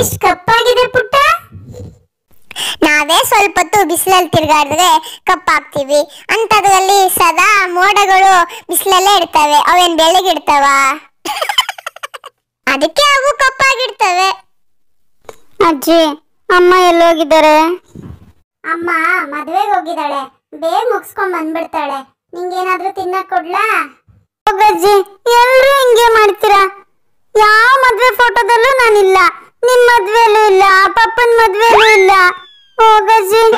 ಇಷ್ಟು ಕಪ್ಪಾಗಿದೆ ಪುಟ್ಟ ನಾವೇ ಸ್ವಲ್ಪ ಹೊತ್ತು ಬಿಸಿಲಲ್ಲಿ ತಿರುಗಾಡಿದ್ರೆ ಕಪ್ಪಾಗ್ತೀವಿ ಅಂತದ್ರಲ್ಲಿ ಸದಾ ಮೋಡಗಳು ಬಿಸಿಲಲ್ಲೇ ಇರ್ತವೆ ಅವೇನ್ ಬೆಳಗ್ಗೆ ಅದಕ್ಕೆ ಅವು ಕಪ್ಪಾಗಿರ್ತವೆ ಅಜ್ಜಿ ಅಮ್ಮ ಹೋಗಿದ್ದಾರೆ ಅಮ್ಮ ಮದ್ವೆಗೆ ಹೋಗಿದ್ದಾಳೆ ಬೇಗ ಮುಗಿಸ್ಕೊಂಡ್ ಬಂದ್ಬಿಡ್ತಾಳೆ ನಿಂಗೇನಾದ್ರೂ ತಿನ್ನಕ್ ಕೊಡ್ಲಾ ಹೋಗಜ್ಜಿ ಎಲ್ರು ಹಿಂಗೆ ಮಾಡ್ತೀರಾ ಯಾವ ಮದ್ವೆ ಫೋಟೋದಲ್ಲೂ ನಾನಿಲ್ಲ ನಿಮ್ ಮದ್ವೆಲೂ ಇಲ್ಲ ಪಪ್ಪನ್ ಮದ್ವೆಲೂ ಇಲ್ಲ ಹೋಗಜ್ಜಿ